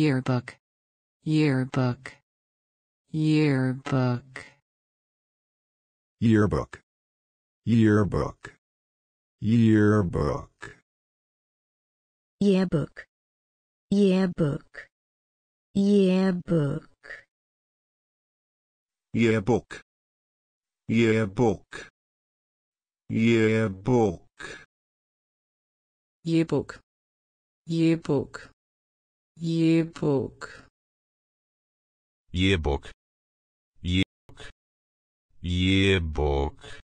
yearbook yearbook yearbook yearbook yearbook yearbook yearbook yearbook yearbook yearbook yearbook yearbook yearbook yearbook yearbook yearbook yearbook yearbook